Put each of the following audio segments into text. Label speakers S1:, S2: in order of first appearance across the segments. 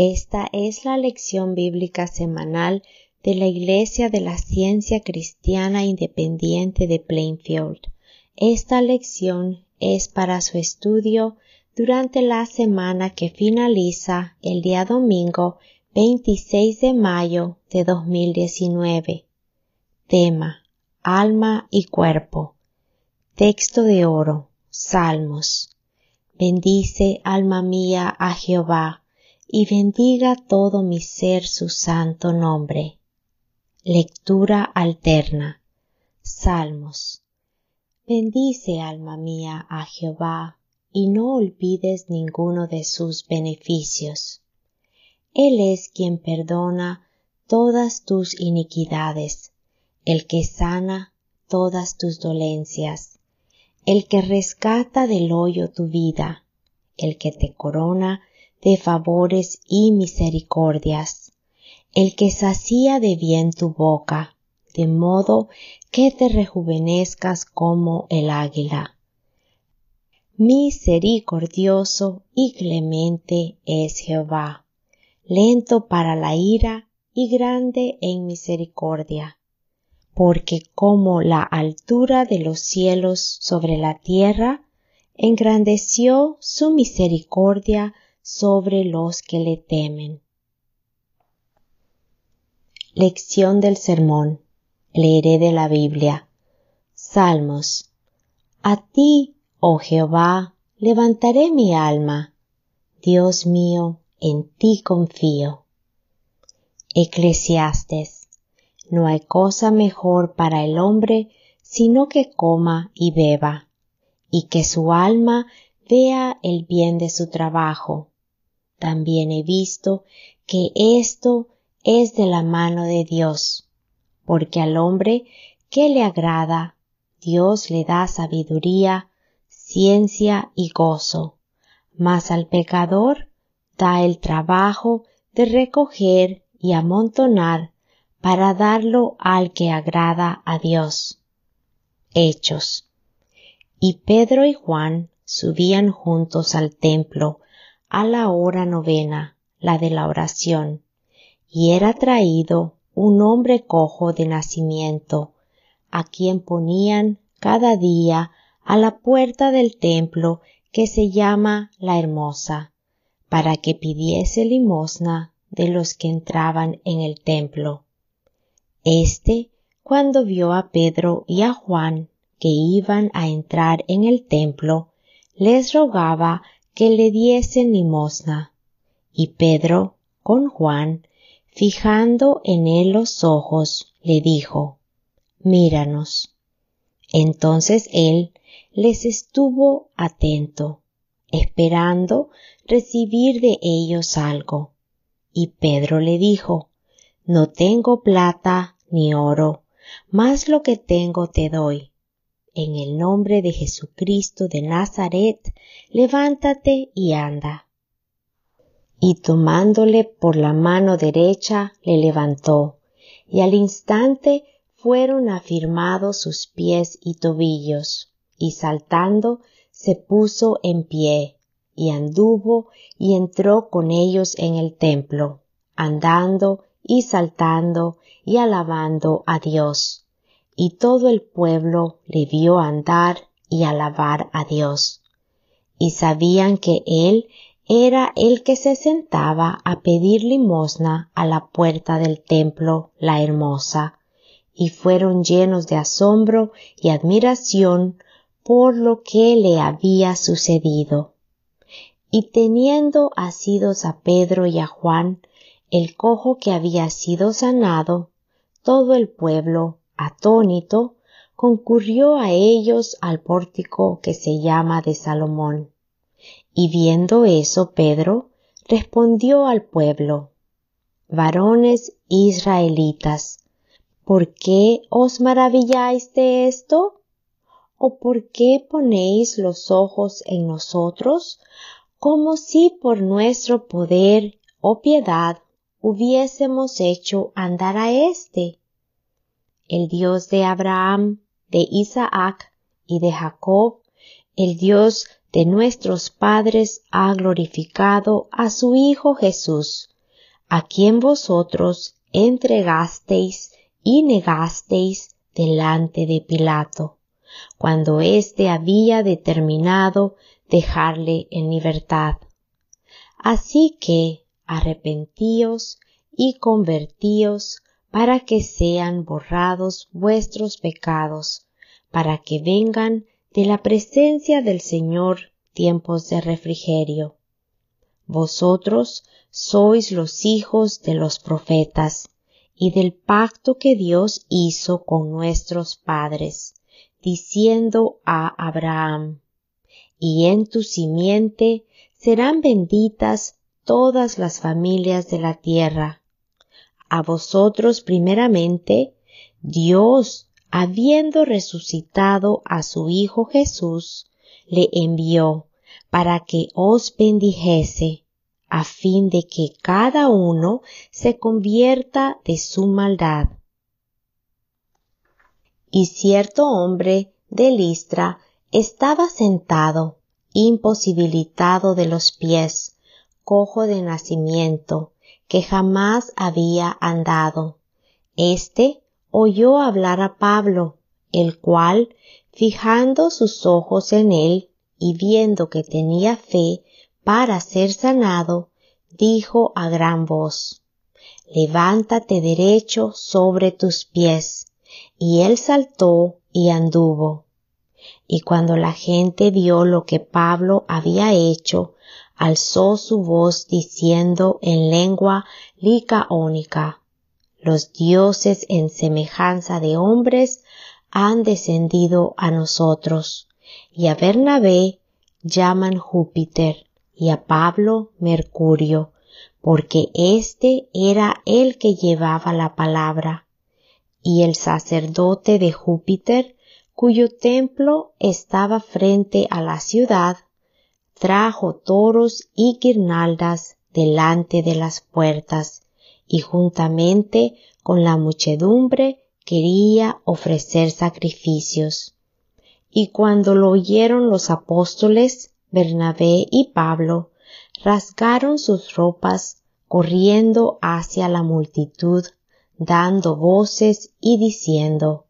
S1: Esta es la lección bíblica semanal de la Iglesia de la Ciencia Cristiana Independiente de Plainfield. Esta lección es para su estudio durante la semana que finaliza el día domingo 26 de mayo de 2019. Tema Alma y Cuerpo. Texto de oro. Salmos. Bendice, alma mía, a Jehová y bendiga todo mi ser su santo nombre. Lectura alterna. Salmos. Bendice, alma mía, a Jehová, y no olvides ninguno de sus beneficios. Él es quien perdona todas tus iniquidades, el que sana todas tus dolencias, el que rescata del hoyo tu vida, el que te corona de favores y misericordias, el que sacía de bien tu boca, de modo que te rejuvenezcas como el águila. Misericordioso y clemente es Jehová, lento para la ira y grande en misericordia, porque como la altura de los cielos sobre la tierra, engrandeció su misericordia sobre los que le temen. Lección del sermón. Leeré de la Biblia. Salmos. A ti, oh Jehová, levantaré mi alma. Dios mío, en ti confío. Eclesiastes. No hay cosa mejor para el hombre sino que coma y beba, y que su alma vea el bien de su trabajo, también he visto que esto es de la mano de Dios, porque al hombre que le agrada, Dios le da sabiduría, ciencia y gozo, mas al pecador da el trabajo de recoger y amontonar para darlo al que agrada a Dios. Hechos. Y Pedro y Juan subían juntos al templo a la hora novena, la de la oración, y era traído un hombre cojo de nacimiento, a quien ponían cada día a la puerta del templo que se llama la hermosa, para que pidiese limosna de los que entraban en el templo. Este, cuando vio a Pedro y a Juan que iban a entrar en el templo, les rogaba que le diesen limosna. Y Pedro, con Juan, fijando en él los ojos, le dijo, Míranos. Entonces él les estuvo atento, esperando recibir de ellos algo. Y Pedro le dijo, No tengo plata ni oro, mas lo que tengo te doy en el nombre de Jesucristo de Nazaret, levántate y anda. Y tomándole por la mano derecha, le levantó, y al instante fueron afirmados sus pies y tobillos, y saltando se puso en pie, y anduvo y entró con ellos en el templo, andando y saltando y alabando a Dios y todo el pueblo le vio andar y alabar a Dios, y sabían que él era el que se sentaba a pedir limosna a la puerta del templo la hermosa, y fueron llenos de asombro y admiración por lo que le había sucedido. Y teniendo asidos a Pedro y a Juan, el cojo que había sido sanado, todo el pueblo atónito, concurrió a ellos al pórtico que se llama de Salomón. Y viendo eso, Pedro respondió al pueblo, Varones israelitas, ¿por qué os maravilláis de esto? ¿O por qué ponéis los ojos en nosotros, como si por nuestro poder o piedad hubiésemos hecho andar a éste? el Dios de Abraham, de Isaac y de Jacob, el Dios de nuestros padres ha glorificado a su Hijo Jesús, a quien vosotros entregasteis y negasteis delante de Pilato, cuando éste había determinado dejarle en libertad. Así que arrepentíos y convertíos para que sean borrados vuestros pecados, para que vengan de la presencia del Señor tiempos de refrigerio. Vosotros sois los hijos de los profetas y del pacto que Dios hizo con nuestros padres, diciendo a Abraham, y en tu simiente serán benditas todas las familias de la tierra a vosotros primeramente, Dios, habiendo resucitado a su Hijo Jesús, le envió para que os bendijese, a fin de que cada uno se convierta de su maldad. Y cierto hombre de Listra estaba sentado, imposibilitado de los pies, cojo de nacimiento, que jamás había andado. Este oyó hablar a Pablo, el cual, fijando sus ojos en él y viendo que tenía fe para ser sanado, dijo a gran voz, Levántate derecho sobre tus pies. Y él saltó y anduvo. Y cuando la gente vio lo que Pablo había hecho, alzó su voz diciendo en lengua licaónica, los dioses en semejanza de hombres han descendido a nosotros, y a Bernabé llaman Júpiter, y a Pablo Mercurio, porque éste era el que llevaba la palabra. Y el sacerdote de Júpiter, cuyo templo estaba frente a la ciudad, trajo toros y guirnaldas delante de las puertas, y juntamente con la muchedumbre quería ofrecer sacrificios. Y cuando lo oyeron los apóstoles, Bernabé y Pablo, rasgaron sus ropas, corriendo hacia la multitud, dando voces y diciendo,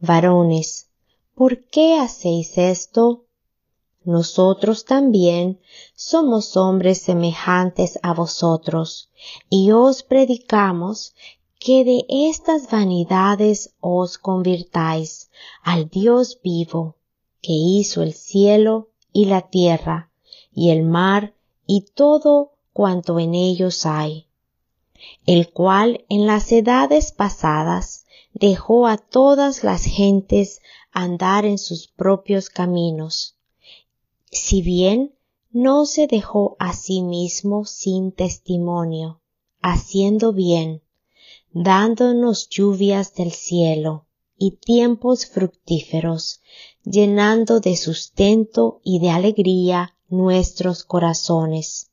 S1: Varones, ¿por qué hacéis esto? nosotros también somos hombres semejantes a vosotros, y os predicamos que de estas vanidades os convirtáis al Dios vivo, que hizo el cielo y la tierra, y el mar, y todo cuanto en ellos hay, el cual en las edades pasadas dejó a todas las gentes andar en sus propios caminos, si bien no se dejó a sí mismo sin testimonio, haciendo bien, dándonos lluvias del cielo y tiempos fructíferos, llenando de sustento y de alegría nuestros corazones.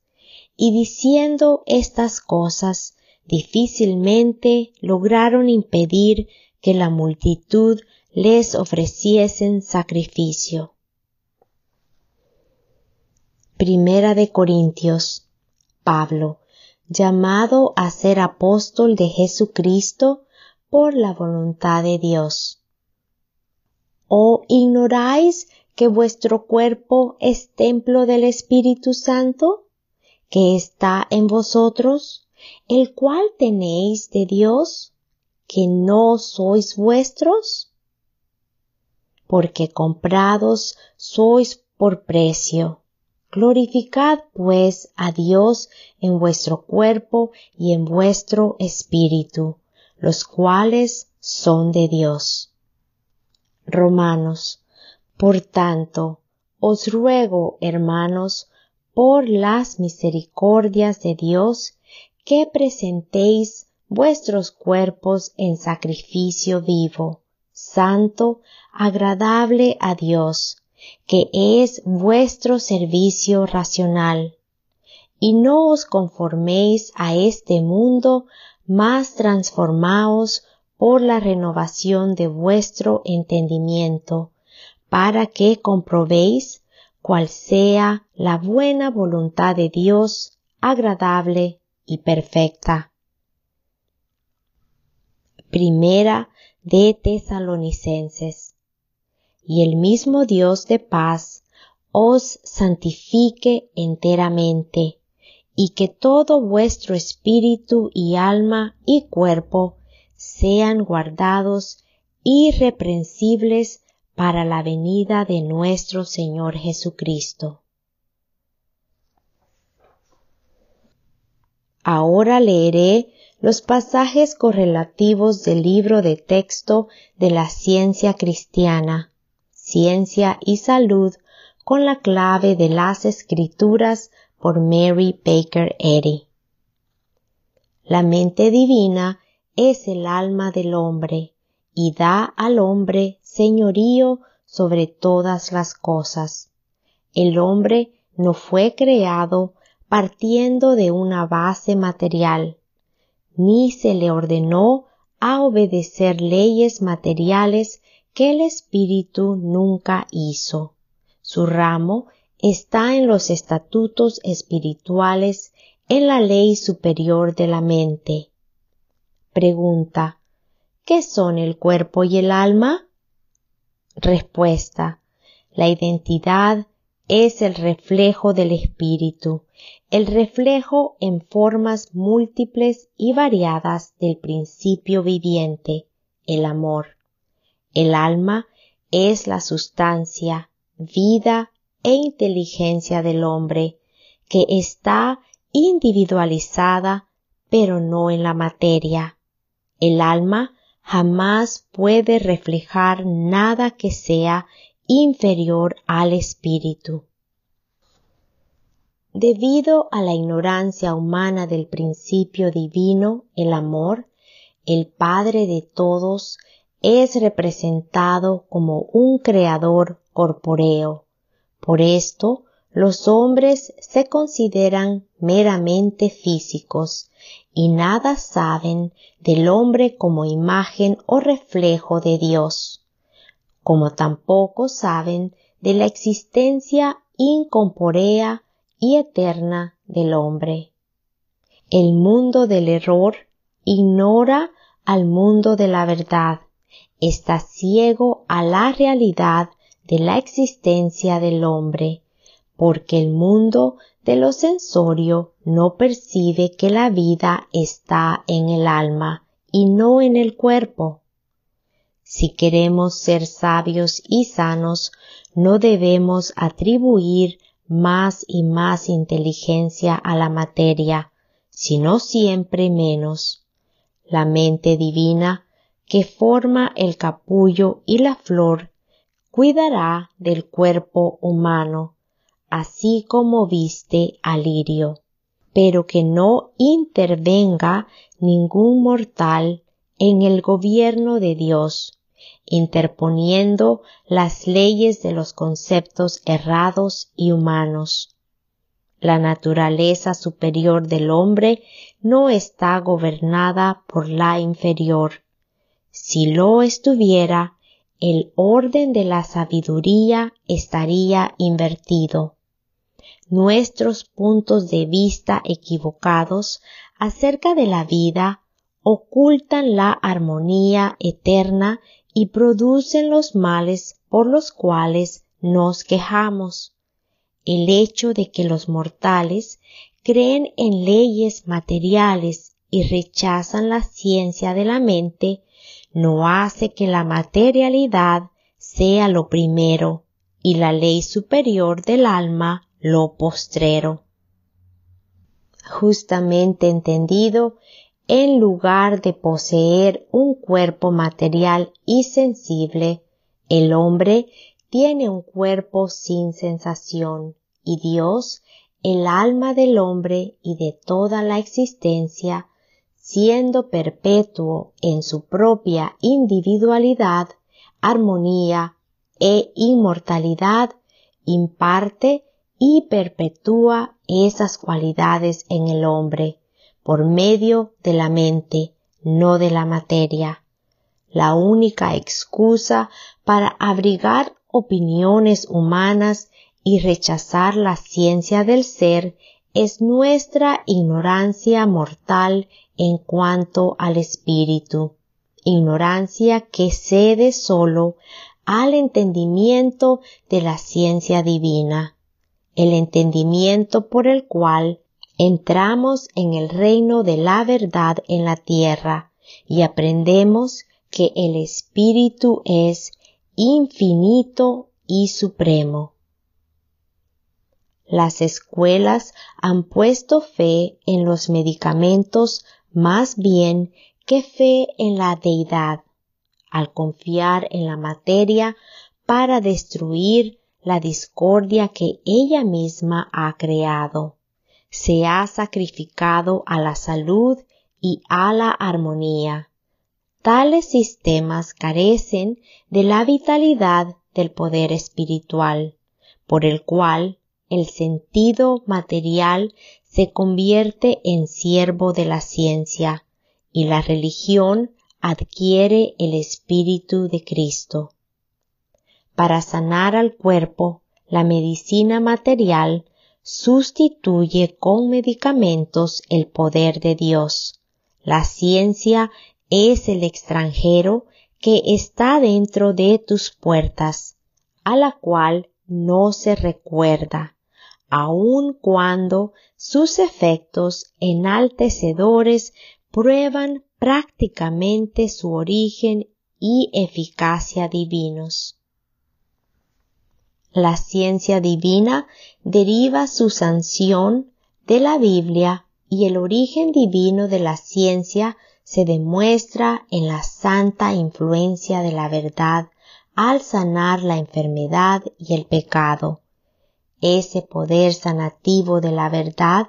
S1: Y diciendo estas cosas, difícilmente lograron impedir que la multitud les ofreciesen sacrificio. Primera de Corintios. Pablo, llamado a ser apóstol de Jesucristo por la voluntad de Dios. ¿O ignoráis que vuestro cuerpo es templo del Espíritu Santo, que está en vosotros, el cual tenéis de Dios, que no sois vuestros? Porque comprados sois por precio. Glorificad pues a Dios en vuestro cuerpo y en vuestro espíritu, los cuales son de Dios. Romanos. Por tanto, os ruego, hermanos, por las misericordias de Dios, que presentéis vuestros cuerpos en sacrificio vivo, santo, agradable a Dios, que es vuestro servicio racional. Y no os conforméis a este mundo, mas transformaos por la renovación de vuestro entendimiento, para que comprobéis cuál sea la buena voluntad de Dios, agradable y perfecta. Primera de Tesalonicenses y el mismo Dios de paz os santifique enteramente, y que todo vuestro espíritu y alma y cuerpo sean guardados irreprensibles para la venida de nuestro Señor Jesucristo. Ahora leeré los pasajes correlativos del libro de texto de la ciencia cristiana ciencia y salud con la clave de las escrituras por Mary Baker Eddy. La mente divina es el alma del hombre y da al hombre señorío sobre todas las cosas. El hombre no fue creado partiendo de una base material, ni se le ordenó a obedecer leyes materiales que el Espíritu nunca hizo. Su ramo está en los estatutos espirituales, en la ley superior de la mente. Pregunta. ¿Qué son el cuerpo y el alma? Respuesta. La identidad es el reflejo del espíritu, el reflejo en formas múltiples y variadas del principio viviente, el amor. El alma es la sustancia, vida e inteligencia del hombre, que está individualizada pero no en la materia. El alma jamás puede reflejar nada que sea inferior al espíritu. Debido a la ignorancia humana del principio divino, el amor, el Padre de todos es representado como un creador corpóreo. Por esto, los hombres se consideran meramente físicos y nada saben del hombre como imagen o reflejo de Dios, como tampoco saben de la existencia incorporea y eterna del hombre. El mundo del error ignora al mundo de la verdad está ciego a la realidad de la existencia del hombre, porque el mundo de lo sensorio no percibe que la vida está en el alma y no en el cuerpo. Si queremos ser sabios y sanos, no debemos atribuir más y más inteligencia a la materia, sino siempre menos. La mente divina que forma el capullo y la flor, cuidará del cuerpo humano, así como viste al lirio, pero que no intervenga ningún mortal en el gobierno de Dios, interponiendo las leyes de los conceptos errados y humanos. La naturaleza superior del hombre no está gobernada por la inferior, si lo estuviera, el orden de la sabiduría estaría invertido. Nuestros puntos de vista equivocados acerca de la vida ocultan la armonía eterna y producen los males por los cuales nos quejamos. El hecho de que los mortales creen en leyes materiales y rechazan la ciencia de la mente no hace que la materialidad sea lo primero y la ley superior del alma lo postrero. Justamente entendido, en lugar de poseer un cuerpo material y sensible, el hombre tiene un cuerpo sin sensación y Dios, el alma del hombre y de toda la existencia, siendo perpetuo en su propia individualidad, armonía e inmortalidad, imparte y perpetúa esas cualidades en el hombre por medio de la mente, no de la materia. La única excusa para abrigar opiniones humanas y rechazar la ciencia del ser es nuestra ignorancia mortal en cuanto al espíritu, ignorancia que cede solo al entendimiento de la ciencia divina, el entendimiento por el cual entramos en el reino de la verdad en la tierra y aprendemos que el espíritu es infinito y supremo. Las escuelas han puesto fe en los medicamentos más bien que fe en la deidad, al confiar en la materia para destruir la discordia que ella misma ha creado. Se ha sacrificado a la salud y a la armonía. Tales sistemas carecen de la vitalidad del poder espiritual, por el cual el sentido material se convierte en siervo de la ciencia y la religión adquiere el espíritu de Cristo. Para sanar al cuerpo, la medicina material sustituye con medicamentos el poder de Dios. La ciencia es el extranjero que está dentro de tus puertas, a la cual no se recuerda aun cuando sus efectos enaltecedores prueban prácticamente su origen y eficacia divinos. La ciencia divina deriva su sanción de la Biblia y el origen divino de la ciencia se demuestra en la santa influencia de la verdad al sanar la enfermedad y el pecado. Ese poder sanativo de la verdad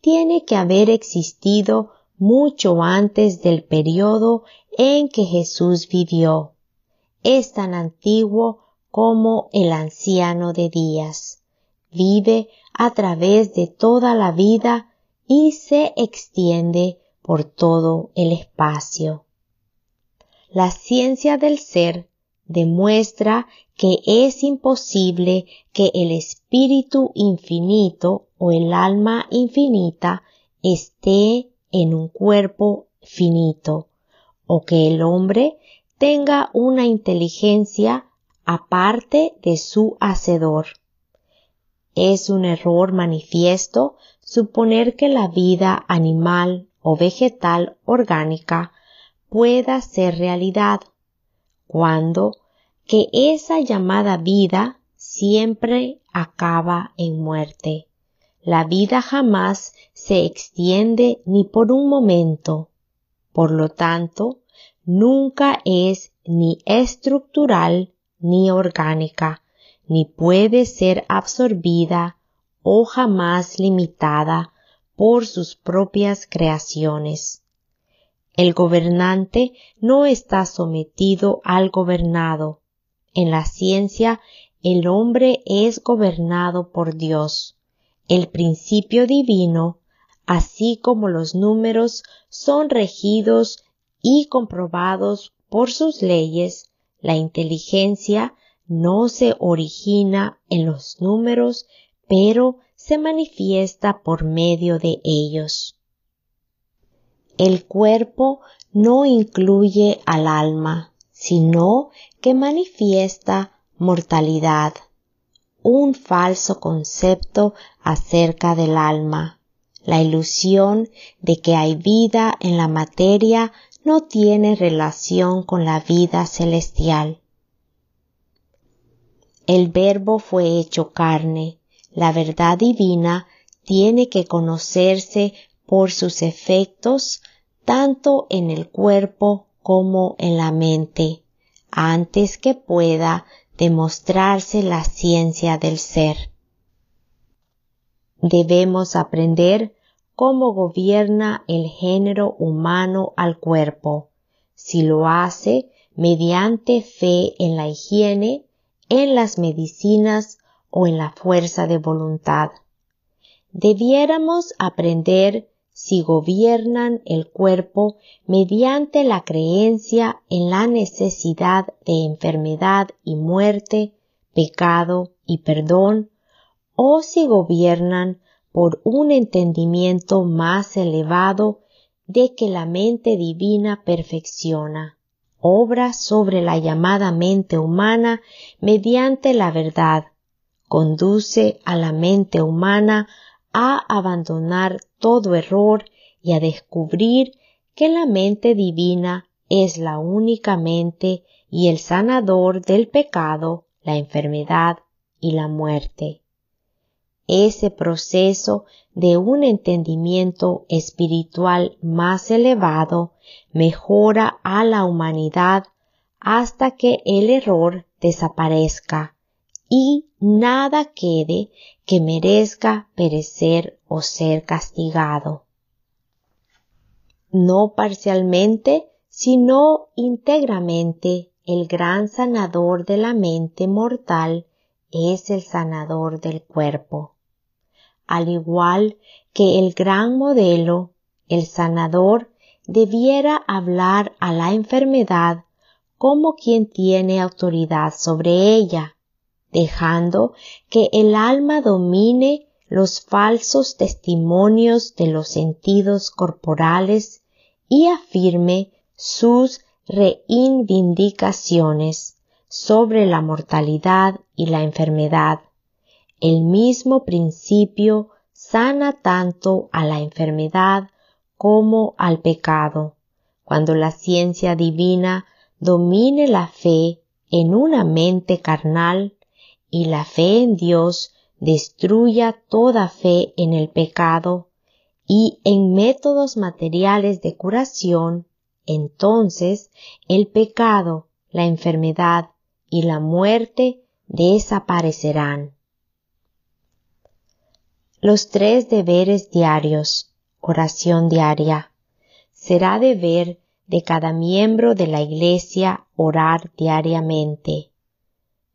S1: tiene que haber existido mucho antes del periodo en que Jesús vivió. Es tan antiguo como el anciano de días. Vive a través de toda la vida y se extiende por todo el espacio. La ciencia del ser demuestra que es imposible que el espíritu infinito o el alma infinita esté en un cuerpo finito o que el hombre tenga una inteligencia aparte de su hacedor. Es un error manifiesto suponer que la vida animal o vegetal orgánica pueda ser realidad cuando que esa llamada vida siempre acaba en muerte. La vida jamás se extiende ni por un momento. Por lo tanto, nunca es ni estructural ni orgánica, ni puede ser absorbida o jamás limitada por sus propias creaciones. El gobernante no está sometido al gobernado. En la ciencia, el hombre es gobernado por Dios. El principio divino, así como los números, son regidos y comprobados por sus leyes. La inteligencia no se origina en los números, pero se manifiesta por medio de ellos. El cuerpo no incluye al alma, sino que manifiesta mortalidad, un falso concepto acerca del alma. La ilusión de que hay vida en la materia no tiene relación con la vida celestial. El verbo fue hecho carne. La verdad divina tiene que conocerse por sus efectos tanto en el cuerpo como en la mente, antes que pueda demostrarse la ciencia del ser. Debemos aprender cómo gobierna el género humano al cuerpo, si lo hace mediante fe en la higiene, en las medicinas o en la fuerza de voluntad. Debiéramos aprender si gobiernan el cuerpo mediante la creencia en la necesidad de enfermedad y muerte, pecado y perdón, o si gobiernan por un entendimiento más elevado de que la mente divina perfecciona, obra sobre la llamada mente humana mediante la verdad, conduce a la mente humana a abandonar todo error y a descubrir que la mente divina es la única mente y el sanador del pecado, la enfermedad y la muerte. Ese proceso de un entendimiento espiritual más elevado mejora a la humanidad hasta que el error desaparezca y nada quede que merezca perecer o ser castigado. No parcialmente, sino íntegramente, el gran sanador de la mente mortal es el sanador del cuerpo. Al igual que el gran modelo, el sanador debiera hablar a la enfermedad como quien tiene autoridad sobre ella dejando que el alma domine los falsos testimonios de los sentidos corporales y afirme sus reivindicaciones sobre la mortalidad y la enfermedad. El mismo principio sana tanto a la enfermedad como al pecado. Cuando la ciencia divina domine la fe en una mente carnal, y la fe en Dios destruya toda fe en el pecado y en métodos materiales de curación, entonces el pecado, la enfermedad y la muerte desaparecerán. Los tres deberes diarios, oración diaria, será deber de cada miembro de la Iglesia orar diariamente